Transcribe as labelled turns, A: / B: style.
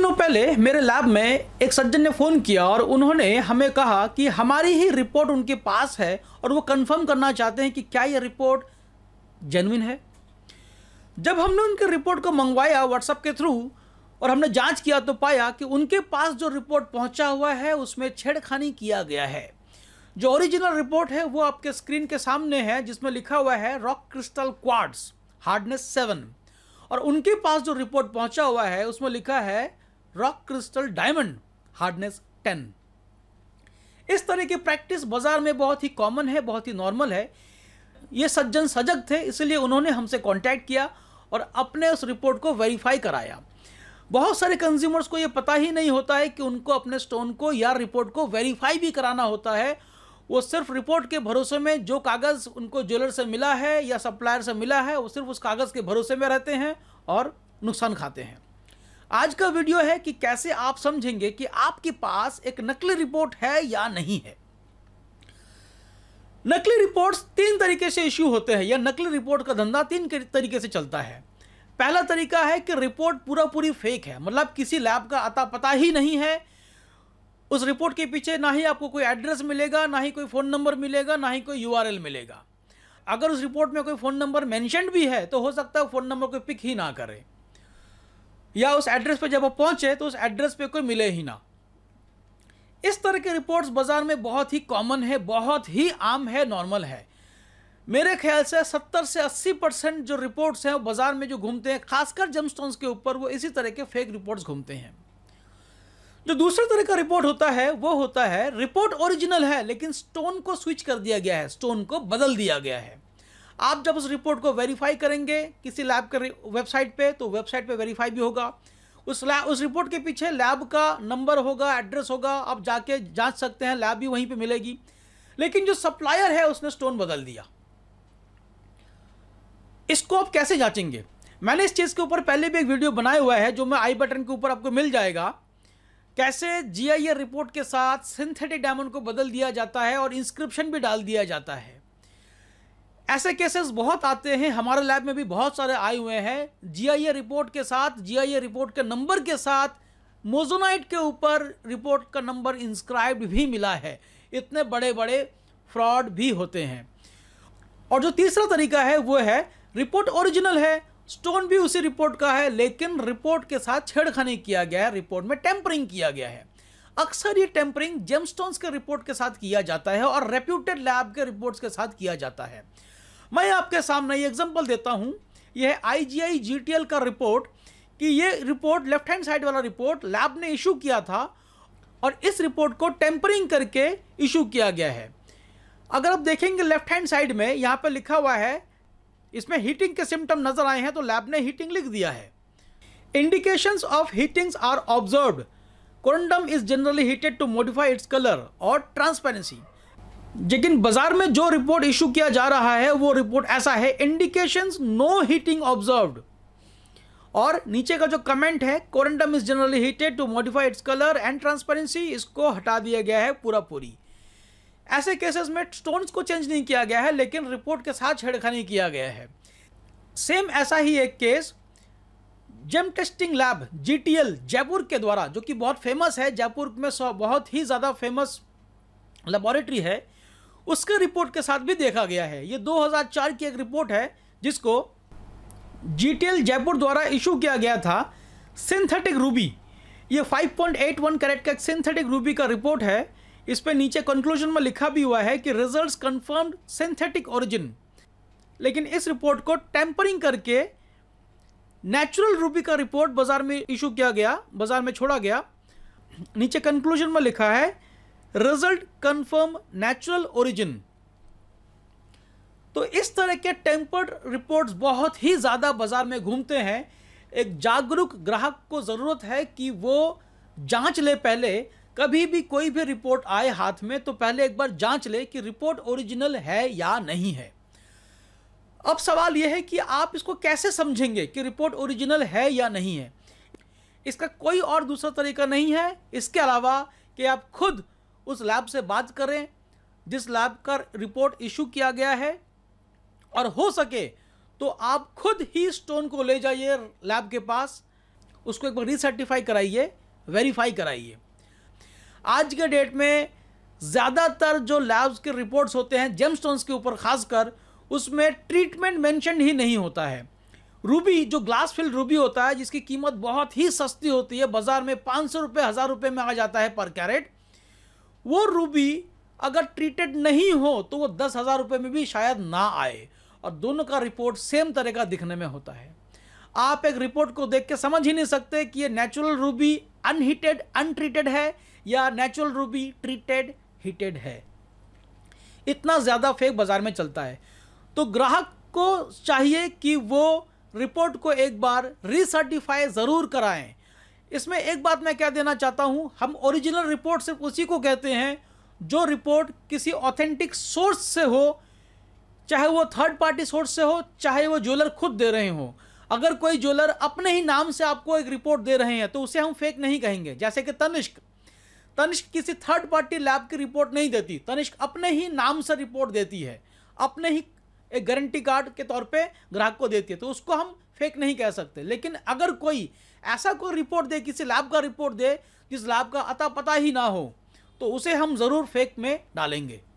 A: दिनों पहले मेरे लैब में एक सज्जन ने फ़ोन किया और उन्होंने हमें कहा कि हमारी ही रिपोर्ट उनके पास है और वो कंफर्म करना चाहते हैं कि क्या ये रिपोर्ट जेनविन है जब हमने उनकी रिपोर्ट को मंगवाया व्हाट्सएप के थ्रू और हमने जांच किया तो पाया कि उनके पास जो रिपोर्ट पहुंचा हुआ है उसमें छेड़खानी किया गया है जो ओरिजिनल रिपोर्ट है वो आपके स्क्रीन के सामने है जिसमें लिखा हुआ है rock crystal quartz hardness seven और उनके पास जो रिपोर्ट पहुंचा हुआ है उसमें लिखा है rock crystal diamond hardness ten इस तरह की प्रैक्टिस बाजार में बहुत ही कॉमन है बहुत ही नॉर्मल है ये सज्जन सजग थे इसलिए उन्होंने हमसे कांटेक्ट किया और अपने उस रिपोर्ट को वेरीफाई कराया बहुत सारे कंज्यूमर्स को ये पता ही नहीं होता है कि उनको अपने स्टोन को या रिपोर्ट को वेरीफाई भी कराना होता है वो सिर्फ रिपोर्ट के भरोसे में जो कागज़ उनको ज्वेलर से मिला है या सप्लायर से मिला है वो सिर्फ उस कागज़ के भरोसे में रहते हैं और नुकसान खाते हैं आज का वीडियो है कि कैसे आप समझेंगे कि आपके पास एक नकली रिपोर्ट है या नहीं है नकली रिपोर्ट्स तीन तरीके से इश्यू होते हैं या नकली रिपोर्ट का धंधा तीन तरीके से चलता है पहला तरीका है कि रिपोर्ट पूरा पूरी फेक है मतलब किसी लैब का अता पता ही नहीं है उस रिपोर्ट के पीछे ना ही आपको कोई एड्रेस मिलेगा ना ही कोई फ़ोन नंबर मिलेगा ना ही कोई यूआरएल मिलेगा अगर उस रिपोर्ट में कोई फ़ोन नंबर मैंशन भी है तो हो सकता है फ़ोन नंबर को पिक ही ना करें या उस एड्रेस पर जब वो पहुंचे तो उस एड्रेस पे कोई मिले ही ना इस तरह के रिपोर्ट्स बाज़ार में बहुत ही कॉमन है बहुत ही आम है नॉर्मल है मेरे ख्याल से 70 से 80 परसेंट जो रिपोर्ट्स हैं वो बाज़ार में जो घूमते हैं खासकर जमस्टोन्स के ऊपर वो इसी तरह के फेक रिपोर्ट्स घूमते हैं जो दूसरे तरह का रिपोर्ट होता है वो होता है रिपोर्ट ओरिजिनल है लेकिन स्टोन को स्विच कर दिया गया है स्टोन को बदल दिया गया है आप जब उस रिपोर्ट को वेरीफाई करेंगे किसी लैब के वेबसाइट पे तो वेबसाइट पे वेरीफाई भी होगा उस लैब उस रिपोर्ट के पीछे लैब का नंबर होगा एड्रेस होगा आप जाके जांच सकते हैं लैब भी वहीं पे मिलेगी लेकिन जो सप्लायर है उसने स्टोन बदल दिया इसको आप कैसे जांचेंगे मैंने इस चीज़ के ऊपर पहले भी एक वीडियो बनाया हुआ है जो मैं आई बटन के ऊपर आपको मिल जाएगा कैसे जी रिपोर्ट के साथ सिंथेटिक डायमंड को बदल दिया जाता है और इंस्क्रिप्शन भी डाल दिया जाता है ऐसे केसेस बहुत आते हैं हमारे लैब में भी बहुत सारे आए हुए हैं जी रिपोर्ट के साथ जी रिपोर्ट के नंबर के साथ मोजोनाइट के ऊपर रिपोर्ट का नंबर इंस्क्राइब भी मिला है इतने बड़े बड़े फ्रॉड भी होते हैं और जो तीसरा तरीका है वो है रिपोर्ट ओरिजिनल है स्टोन भी उसी रिपोर्ट का है लेकिन रिपोर्ट के साथ छेड़खानी किया गया है रिपोर्ट में टेम्परिंग किया गया है अक्सर ये टेम्परिंग जेमस्टोन्स के रिपोर्ट के साथ किया जाता है और रेप्यूटेड लैब के रिपोर्ट्स के साथ किया जाता है मैं आपके सामने ये एग्जाम्पल देता हूँ यह I G I G T L का रिपोर्ट कि ये रिपोर्ट लेफ्ट हैंड साइड वाला रिपोर्ट लैब ने इशू किया था और इस रिपोर्ट को टेम्परिंग करके इशू किया गया है अगर आप देखेंगे लेफ्ट हैंड साइड में यहाँ पर लिखा हुआ है इसमें हीटिंग के सिम्टम नज़र आए हैं तो लैब ने हीटिंग लिख दिया है indications of heatings are observed corundum is generally heated to modify its colour और ट्रांसपेरेंसी लेकिन बाजार में जो रिपोर्ट इशू किया जा रहा है वो रिपोर्ट ऐसा है इंडिकेशन नो हीटिंग ऑब्जर्व्ड और नीचे का जो कमेंट है corundum is generally heated to modify its colour and transparency इसको हटा दिया गया है पूरा पूरी ऐसे केसेस में स्टोन्स को चेंज नहीं किया गया है लेकिन रिपोर्ट के साथ छेड़खानी किया गया है सेम ऐसा ही एक case gem testing lab GTL Jaipur के द्वारा जो कि बहुत फेमस है जयपुर में बहुत ही ज़्यादा फेमस लेबॉरेटरी है उसके रिपोर्ट के साथ भी देखा गया है ये 2004 की एक रिपोर्ट है जिसको जीटीएल जयपुर द्वारा इशू किया गया था सिंथेटिक रूबी ये 5.81 पॉइंट का एक सिंथेटिक रूबी का रिपोर्ट है इस पर नीचे कंक्लूजन में लिखा भी हुआ है कि रिजल्ट कन्फर्म सिंथेटिक ओरिजिन लेकिन इस रिपोर्ट को टेम्परिंग करके नेचुरल रूबी का रिपोर्ट बाजार में इशू किया गया बाजार में छोड़ा गया नीचे कंक्लूजन में लिखा है रिजल्ट कंफर्म नेचुरल ओरिजिन तो इस तरह के टेम्पर्ड रिपोर्ट्स बहुत ही ज़्यादा बाजार में घूमते हैं एक जागरूक ग्राहक को ज़रूरत है कि वो जांच ले पहले कभी भी कोई भी रिपोर्ट आए हाथ में तो पहले एक बार जांच ले कि रिपोर्ट ओरिजिनल है या नहीं है अब सवाल यह है कि आप इसको कैसे समझेंगे कि रिपोर्ट ओरिजिनल है या नहीं है इसका कोई और दूसरा तरीका नहीं है इसके अलावा कि आप खुद उस लैब से बात करें जिस लैब का रिपोर्ट इशू किया गया है और हो सके तो आप खुद ही स्टोन को ले जाइए लैब के पास उसको एक बार रिसर्टिफाई कराइए वेरीफाई कराइए आज के डेट में ज़्यादातर जो लैब्स के रिपोर्ट्स होते हैं जेम के ऊपर खासकर उसमें ट्रीटमेंट मेंशन ही नहीं होता है रूबी जो ग्लास फिल्ड रूबी होता है जिसकी कीमत बहुत ही सस्ती होती है बाज़ार में पाँच सौ रुपये हज़ार रुपये में आ जाता है पर कैरेट वो रूबी अगर ट्रीटेड नहीं हो तो वो दस हज़ार रुपये में भी शायद ना आए और दोनों का रिपोर्ट सेम तरह का दिखने में होता है आप एक रिपोर्ट को देख के समझ ही नहीं सकते कि ये नेचुरल रूबी अनहीटेड अनट्रीटेड है या नेचुरल रूबी ट्रीटेड हीटेड है इतना ज़्यादा फेक बाज़ार में चलता है तो ग्राहक को चाहिए कि वो रिपोर्ट को एक बार रिसर्टिफाई ज़रूर कराएं इसमें एक बात मैं क्या देना चाहता हूँ हम ओरिजिनल रिपोर्ट सिर्फ उसी को कहते हैं जो रिपोर्ट किसी ऑथेंटिक सोर्स से हो चाहे वो थर्ड पार्टी सोर्स से हो चाहे वो ज्वेलर खुद दे रहे हो अगर कोई ज्वेलर अपने ही नाम से आपको एक रिपोर्ट दे रहे हैं तो उसे हम फेक नहीं कहेंगे जैसे कि तनिष्क तनिष्क किसी थर्ड पार्टी लैब की रिपोर्ट नहीं देती तनिष्क अपने ही नाम से रिपोर्ट देती है अपने ही एक गारंटी कार्ड के तौर पे ग्राहक को देती है तो उसको हम फेक नहीं कह सकते लेकिन अगर कोई ऐसा कोई रिपोर्ट दे किसी लाभ का रिपोर्ट दे जिस लाभ का अता पता ही ना हो तो उसे हम ज़रूर फेक में डालेंगे